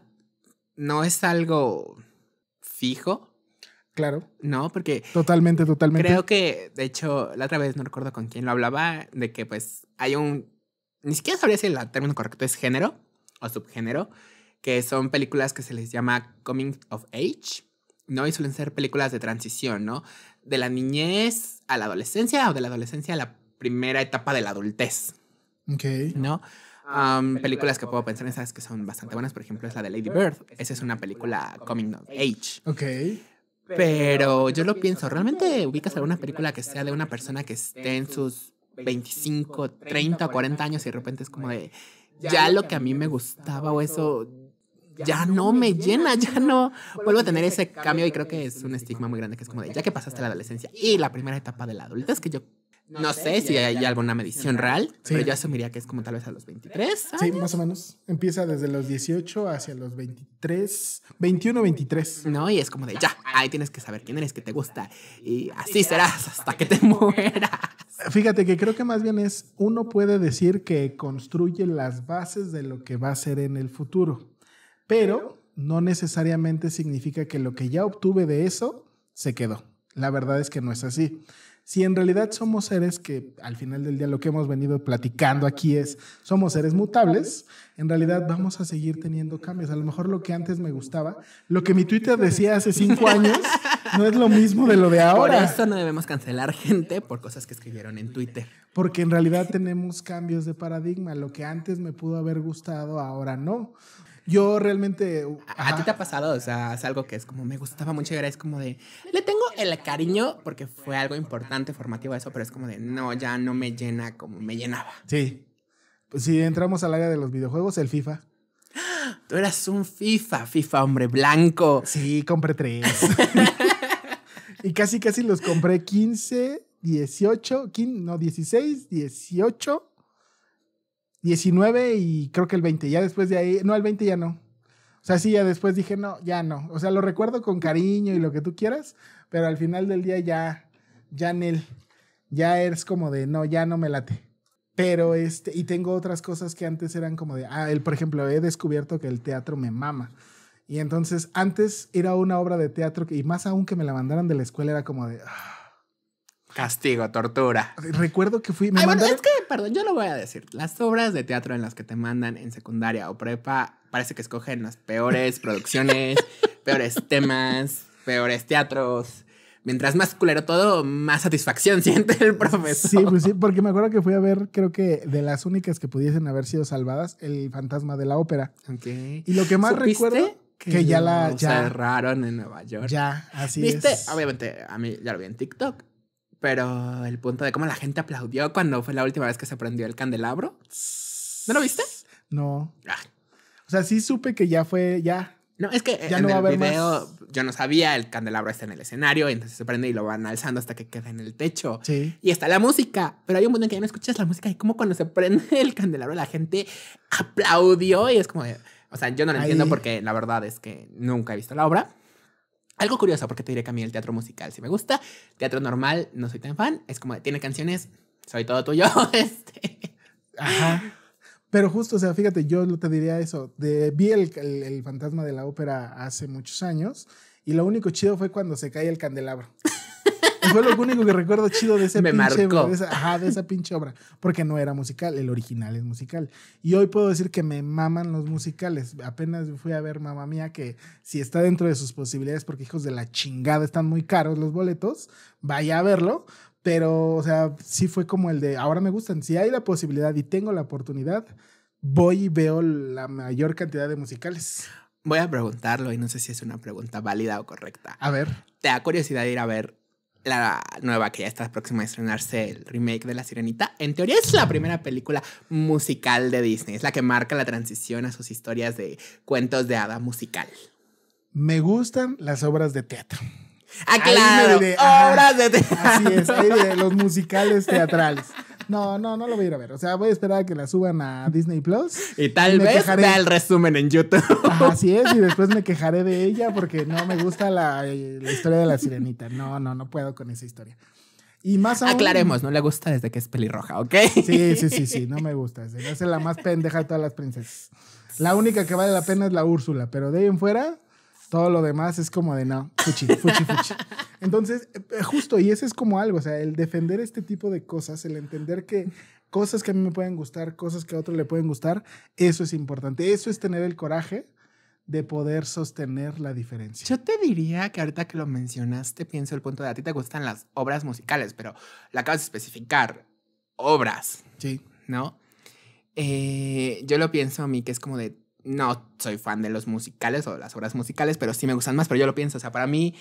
no es algo fijo. Claro. No, porque...
Totalmente, totalmente. Creo
que, de hecho, la otra vez no recuerdo con quién lo hablaba, de que pues hay un... Ni siquiera sabría si el término correcto es género o subgénero, que son películas que se les llama Coming of Age, ¿no? Y suelen ser películas de transición, ¿no? De la niñez a la adolescencia o de la adolescencia a la primera etapa de la adultez. Ok. ¿No? no Ah, películas que puedo pensar en esas que son bastante buenas, por ejemplo, es la de Lady Bird. Esa es una película coming of age. Ok. Pero yo lo pienso, ¿realmente ubicas alguna película que sea de una persona que esté en sus 25, 30 o 40 años y de repente es como de, ya lo que a mí me gustaba o eso, ya no me llena, ya no vuelvo a tener ese cambio y creo que es un estigma muy grande que es como de, ya que pasaste la adolescencia y la primera etapa de la adultez, que yo no, sé, si hay, alguna medición real, pero yo asumiría que es como tal vez a los 23. Sí, más o menos. Empieza desde los 18 hacia los 23, 21, 23. No, y es como de ya, ahí tienes que saber quién eres, que te gusta. Y así serás hasta que te mueras.
Fíjate que creo que más bien es uno puede decir que construye las bases de lo que va a ser en el futuro, pero no necesariamente significa que lo que ya obtuve de eso se quedó. La verdad es que no es así si en realidad somos seres que al final del día lo que hemos venido platicando aquí es, somos seres mutables, en realidad vamos a seguir teniendo cambios. A lo mejor lo que antes me gustaba, lo que mi Twitter decía hace cinco años, no es lo mismo de lo de ahora. Por eso no debemos cancelar gente
por cosas que escribieron en Twitter.
Porque en realidad tenemos cambios de paradigma. Lo que antes
me pudo haber gustado, ahora no. Yo realmente. ¿A ti te ha pasado? O sea, es algo que es como me gustaba mucho era es como de. Le tengo el cariño porque fue algo importante, formativo, eso, pero es como de no, ya no me llena como me llenaba. Sí. Pues si entramos
al área de los videojuegos, el FIFA.
Tú eras un FIFA, FIFA hombre blanco. Sí, compré tres.
y casi, casi los compré 15, 18, no, 16, 18 19 y creo que el 20. Ya después de ahí, no, el 20 ya no. O sea, sí, ya después dije, no, ya no. O sea, lo recuerdo con cariño y lo que tú quieras, pero al final del día ya, ya Nel, ya eres como de, no, ya no me late. Pero este, y tengo otras cosas que antes eran como de, ah, él, por ejemplo, he descubierto que el teatro me mama. Y entonces antes era una obra de teatro y más aún que me la mandaran de la escuela, era como de, ah,
Castigo, tortura. Recuerdo que fui. Me es que, perdón, yo lo voy a decir. Las obras de teatro en las que te mandan en secundaria o prepa, parece que escogen las peores producciones, peores temas, peores teatros. Mientras más culero todo, más satisfacción siente el profesor. Sí,
pues sí, porque me acuerdo que fui a ver, creo que de las únicas que pudiesen haber sido salvadas, el fantasma de la ópera.
Y lo que más recuerdo que, ya la cerraron en Nueva York. Ya, así es. Obviamente, a mí ya lo vi en TikTok. Pero el punto de cómo la gente aplaudió cuando fue la última vez que se prendió el candelabro. ¿No lo viste?
No. Ah. O sea, sí supe que ya fue, ya.
No, es que el video yo no sabía, el candelabro está en el escenario, entonces se prende y lo van alzando hasta que queda en el techo. Sí. Y está la música, pero hay un momento en que ya no escuchas la música y como cuando se prende el candelabro la gente aplaudió y es como, o sea, yo no lo entiendo porque la verdad es que nunca he visto la obra. Algo curioso, porque te diré que a mí el teatro musical si me gusta. Teatro normal, no soy tan fan. Es como, tiene canciones, soy todo tuyo. Este. Ajá. Pero
justo, o sea, fíjate, yo te diría eso. De, vi el, el fantasma de la ópera hace muchos años y lo único chido fue cuando se cae el candelabro. Fue lo único que recuerdo chido de ese Me pinche, marcó. De esa, ajá, de esa pinche obra. Porque no era musical, el original es musical. Y hoy puedo decir que me maman los musicales. Apenas fui a ver Mamá Mía, que si está dentro de sus posibilidades, porque hijos de la chingada están muy caros los boletos, vaya a verlo. Pero, o sea, sí fue como el de, ahora me gustan. Si hay la posibilidad y tengo la oportunidad,
voy y veo la mayor cantidad de musicales. Voy a preguntarlo y no sé si es una pregunta válida o correcta. A ver. ¿Te da curiosidad ir a ver la nueva que ya está próxima a estrenarse, el remake de La Sirenita, en teoría es la primera película musical de Disney, es la que marca la transición a sus historias de cuentos de hada musical.
Me gustan las obras de teatro. Ah, claro, obras de teatro. Así es, los musicales teatrales. No, no, no lo voy a ir a ver. O sea, voy a esperar a que la suban a Disney
Plus. Y tal vez vea el resumen en YouTube.
así es, y después me quejaré de ella porque no me gusta la, historia de la sirenita. No, no, no puedo con esa historia. Y más aún, Aclaremos, no
le gusta desde que es pelirroja, ¿ok? Sí, sí, sí, sí,
no me gusta. Es la más pendeja de todas las princesas. La única que vale la pena es la Úrsula, pero de ahí en fuera, todo lo demás es como de no, fuchi, fuchi, fuchi. Entonces, eh, justo, y ese es como algo, o sea, el defender este tipo de cosas, el entender que cosas que a mí me pueden gustar, cosas que a otro le pueden gustar, eso es importante. Eso es tener el coraje de poder sostener la diferencia.
Yo te diría que ahorita que lo mencionaste, pienso el punto de a ti te gustan las obras musicales, pero la acabas de especificar, obras. Sí. ¿No? Eh, yo lo pienso a mí que es como de no soy fan de los musicales o las obras musicales, pero sí me gustan más, pero yo lo pienso, o sea, para mí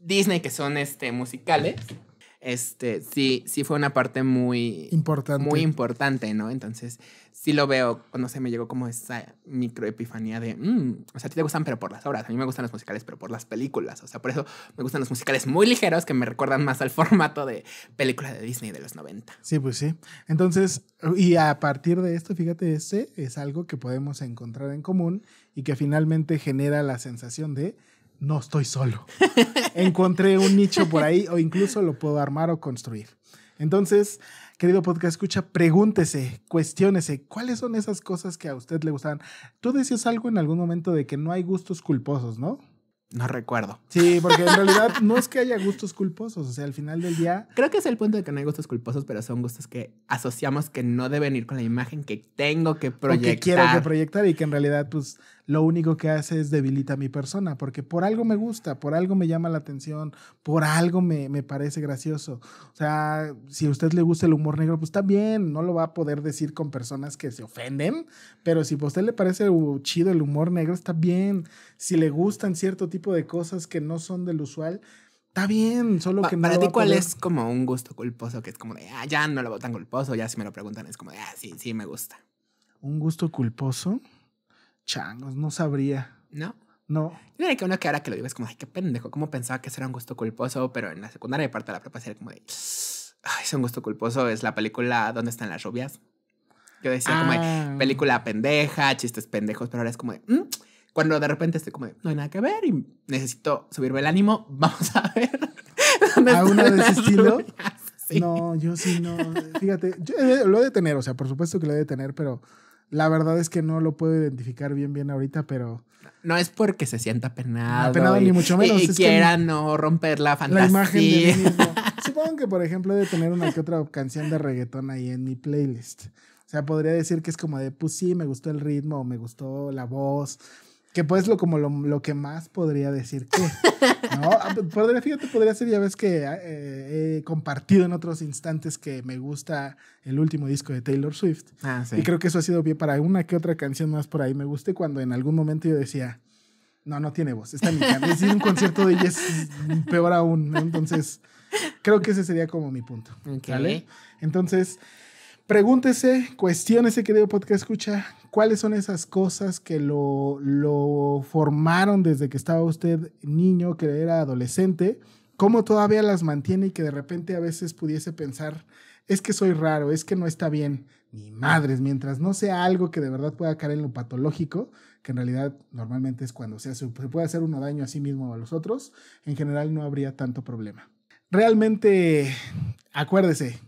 Disney que son este musicales este, sí, sí fue una parte muy importante. Muy importante, ¿no? Entonces, sí lo veo, no sé, me llegó como esa microepifanía de, mm, o sea, a ti te gustan, pero por las obras. A mí me gustan los musicales, pero por las películas. O sea, por eso me gustan los musicales muy ligeros que me recuerdan más al formato de película de Disney de los 90.
Sí, pues sí. Entonces, y a partir de esto, fíjate, este es algo que podemos encontrar en común y que finalmente genera la sensación de no estoy solo. Encontré un nicho por ahí o incluso lo puedo armar o construir. Entonces, querido podcast escucha, pregúntese, cuestiónese, ¿cuáles son esas cosas que a usted le gustan? Tú decías algo en algún momento de que no hay gustos culposos, ¿no?
No recuerdo. Sí, porque en realidad no es que haya gustos culposos, o sea, al final del día... Creo que es el punto de que no hay gustos culposos, pero son gustos que asociamos que no deben ir con la imagen que tengo que proyectar. que quiero
proyectar y que en realidad, pues, lo único que hace es debilita a mi persona, porque por algo me gusta, por algo me llama la atención, por algo me, parece gracioso. O sea, si a usted le gusta el humor negro, pues está bien, no lo va a poder decir con personas que se
ofenden,
pero si a usted le parece chido el humor negro, está bien. Si le gustan cierto tipo de cosas que no son del usual, está bien, solo que Para ti, ¿cuál es
como un gusto culposo? Que es como de, ah, ya no lo veo tan culposo, ya si me lo preguntan es como de, ah, sí, sí, me gusta.
¿Un gusto culposo? Changos, no sabría.
¿No? No. Mira que uno que ahora que lo digo es como, ay, qué pendejo, cómo pensaba que eso era un gusto culposo, pero en la secundaria parte de la prepa era como de, ay, es un gusto culposo, es la película ¿Dónde están las rubias? Yo decía como ah. película pendeja, chistes pendejos, pero ahora es como de, mm", cuando de repente estoy como no hay nada que ver y necesito subirme el ánimo, vamos a ver. ¿A uno de ese estilo?
No, yo sí no. Fíjate, yo lo he de tener, o sea, por supuesto que lo he de tener, pero la verdad es que no lo puedo identificar bien, bien ahorita, pero.
No es porque se sienta apenado. ni mucho menos. Y es quiera no romper la fantasía. La imagen de mí mismo. Supongo que, por ejemplo, he de
tener una que otra canción de reggaetón ahí en mi playlist. O sea, podría decir que es como de, pues sí, me gustó el ritmo, me gustó la voz, que pues lo como lo, que más podría decir que, ¿no? Ah, pues, podría, fíjate, podría ser, ya ves que eh, eh, he compartido en otros instantes que me gusta el último disco de Taylor Swift. Ah, Y creo que eso ha sido bien para una que otra canción más por ahí me guste cuando en algún momento yo decía, no, no tiene voz, está en mi un concierto de ella es peor aún, Entonces, creo que ese sería como mi punto. ¿Vale? Entonces... Pregúntese, cuestiónese, querido podcast escucha, cuáles son esas cosas que lo, lo formaron desde que estaba usted niño, que era adolescente, cómo todavía las mantiene y que de repente a veces pudiese pensar, es que soy raro, es que no está bien. Ni madres, mientras no sea algo que de verdad pueda caer en lo patológico, que en realidad normalmente es cuando se, se puede hacer uno daño a sí mismo o a los otros, en general no habría tanto problema. Realmente, acuérdese,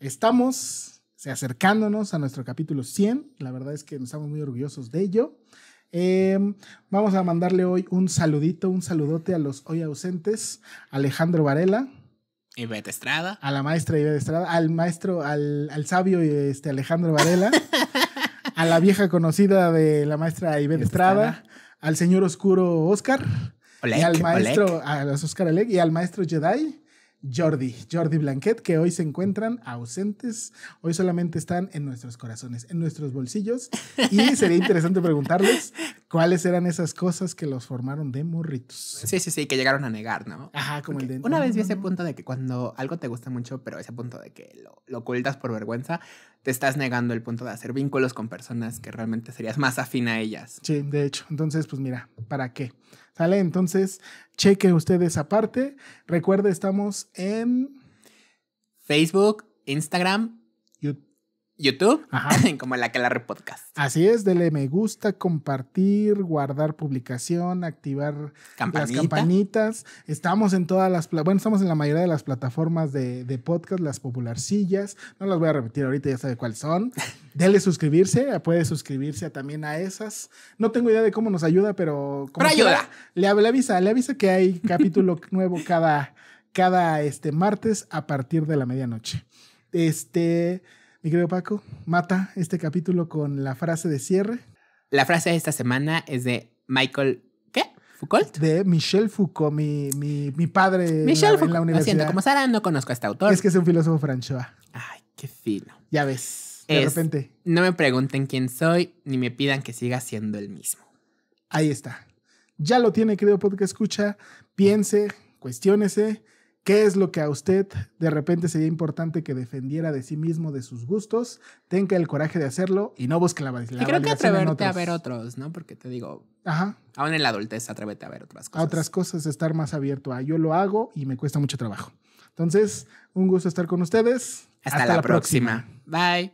estamos acercándonos a nuestro capítulo 100. La verdad es que nos estamos muy orgullosos de ello. Em, vamos a mandarle hoy un saludito, un saludote a los hoy ausentes. Alejandro Varela.
Y Ivette Estrada.
A la maestra Ivette Estrada. Al maestro, al, al sabio este, Alejandro Varela. a la vieja conocida de la maestra Ivet Estrada, Al señor oscuro Oscar.
y al maestro, Olek.
a los y al maestro Jedi Jordi, Jordi Blanquet, que hoy se encuentran ausentes, hoy solamente están en nuestros corazones, en nuestros bolsillos, y sería interesante preguntarles cuáles eran esas cosas que los formaron de morritos.
Sí, sí, sí, que llegaron a negar, ¿no? Ajá, como el de... Una vez vi ese punto de que cuando algo te gusta mucho, pero ese punto de que lo, lo ocultas por vergüenza, te estás negando el punto de hacer vínculos con personas que realmente serías más afín a ellas.
Sí, de hecho. Entonces, pues mira, ¿para qué? ¿Sale? Entonces, cheque ustedes aparte. Recuerde, estamos en
Facebook, Instagram, YouTube. YouTube, como la que la repodcast. Así
es, dele me gusta, compartir, guardar publicación, activar las campanitas. Estamos en todas las, bueno, estamos en la mayoría de las plataformas de, de podcast, las popularcillas. No las voy a repetir ahorita, ya sabe cuáles son. Dele suscribirse, puede suscribirse también a esas. No tengo idea de cómo nos ayuda, pero... Como pero ayuda. Le, le avisa, le avisa que hay capítulo nuevo cada, cada este, martes a partir de la medianoche. Este... Mi querido Paco, mata este capítulo con la frase de
cierre. La frase de esta semana es de Michael Foucault. De Michel Foucault, mi, padre en, la, universidad. como Sara no conozco a este autor. Es que es un filósofo franchoa. Ay, qué fino. Ya ves, de repente. No me pregunten quién soy, ni me pidan que siga siendo el mismo.
Ahí está. Ya lo tiene, querido que escucha. Piense, cuestiónese ¿Qué es lo que a usted de repente sería importante que defendiera de sí mismo, de sus gustos? Tenga el coraje de hacerlo y no busque la, la y creo que atreverte a ver
otros, ¿no? Porque te digo, Ajá. aún en la adultez, atrévete a ver otras cosas. A
otras cosas, estar más abierto a yo lo hago y me cuesta mucho trabajo. Entonces, un gusto estar con ustedes. Hasta, la, próxima. Bye.